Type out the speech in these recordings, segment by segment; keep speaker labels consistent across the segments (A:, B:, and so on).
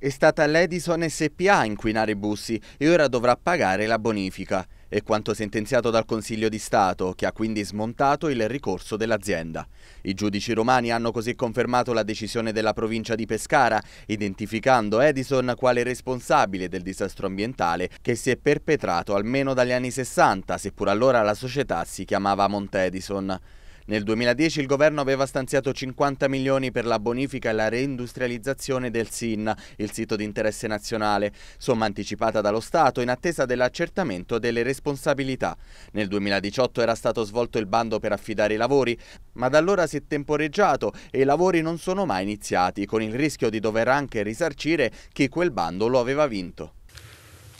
A: È stata l'Edison SPA a inquinare i bussi e ora dovrà pagare la bonifica. È quanto sentenziato dal Consiglio di Stato, che ha quindi smontato il ricorso dell'azienda. I giudici romani hanno così confermato la decisione della provincia di Pescara, identificando Edison quale responsabile del disastro ambientale che si è perpetrato almeno dagli anni 60, seppur allora la società si chiamava Monte nel 2010 il governo aveva stanziato 50 milioni per la bonifica e la reindustrializzazione del SIN, il sito di interesse nazionale, somma anticipata dallo Stato in attesa dell'accertamento delle responsabilità. Nel 2018 era stato svolto il bando per affidare i lavori, ma da allora si è temporeggiato e i lavori non sono mai iniziati, con il rischio di dover anche risarcire chi quel bando lo aveva vinto.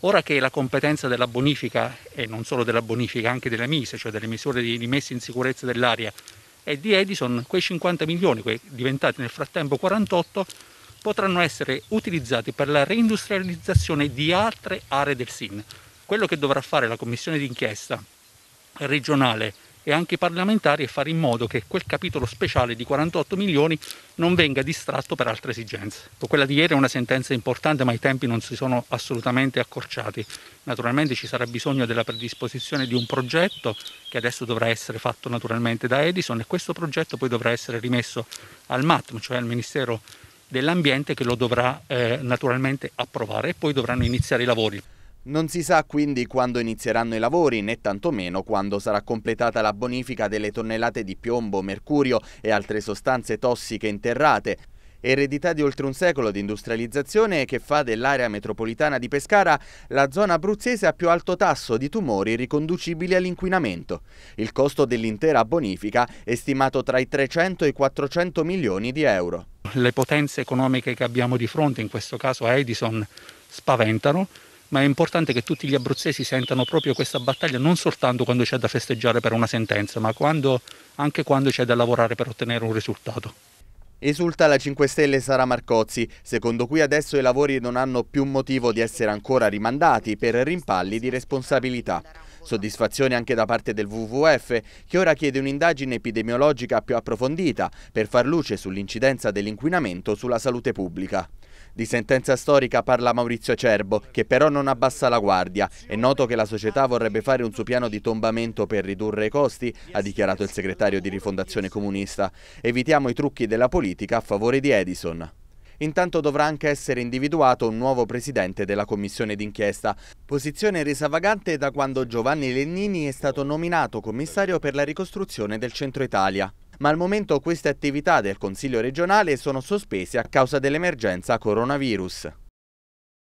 B: Ora che la competenza della bonifica, e non solo della bonifica, anche delle MISE, cioè delle misure di rimessa in sicurezza dell'aria, è di Edison, quei 50 milioni, quei diventati nel frattempo 48, potranno essere utilizzati per la reindustrializzazione di altre aree del SIN. Quello che dovrà fare la commissione d'inchiesta regionale e anche i parlamentari e fare in modo che quel capitolo speciale di 48 milioni non venga distratto per altre esigenze. Quella di ieri è una sentenza importante ma i tempi non si sono assolutamente accorciati. Naturalmente ci sarà bisogno della predisposizione di un progetto che adesso dovrà essere fatto naturalmente da Edison e questo progetto poi dovrà essere rimesso al MATM, cioè al Ministero dell'Ambiente che lo dovrà eh, naturalmente approvare e poi dovranno iniziare i lavori.
A: Non si sa quindi quando inizieranno i lavori né tantomeno quando sarà completata la bonifica delle tonnellate di piombo, mercurio e altre sostanze tossiche interrate. Eredità di oltre un secolo di industrializzazione che fa dell'area metropolitana di Pescara la zona abruzzese a più alto tasso di tumori riconducibili all'inquinamento. Il costo dell'intera bonifica è stimato tra i 300 e i 400 milioni di euro.
B: Le potenze economiche che abbiamo di fronte, in questo caso Edison, spaventano ma è importante che tutti gli abruzzesi sentano proprio questa battaglia non soltanto quando c'è da festeggiare per una sentenza, ma quando, anche quando c'è da lavorare per ottenere un risultato.
A: Esulta la 5 Stelle Sara Marcozzi, secondo cui adesso i lavori non hanno più motivo di essere ancora rimandati per rimpalli di responsabilità. Soddisfazione anche da parte del WWF, che ora chiede un'indagine epidemiologica più approfondita per far luce sull'incidenza dell'inquinamento sulla salute pubblica. Di sentenza storica parla Maurizio Cerbo, che però non abbassa la guardia. È noto che la società vorrebbe fare un suo piano di tombamento per ridurre i costi, ha dichiarato il segretario di Rifondazione Comunista. Evitiamo i trucchi della politica a favore di Edison. Intanto dovrà anche essere individuato un nuovo presidente della commissione d'inchiesta, posizione resa vagante da quando Giovanni Lennini è stato nominato commissario per la ricostruzione del centro Italia ma al momento queste attività del Consiglio regionale sono sospese a causa dell'emergenza coronavirus.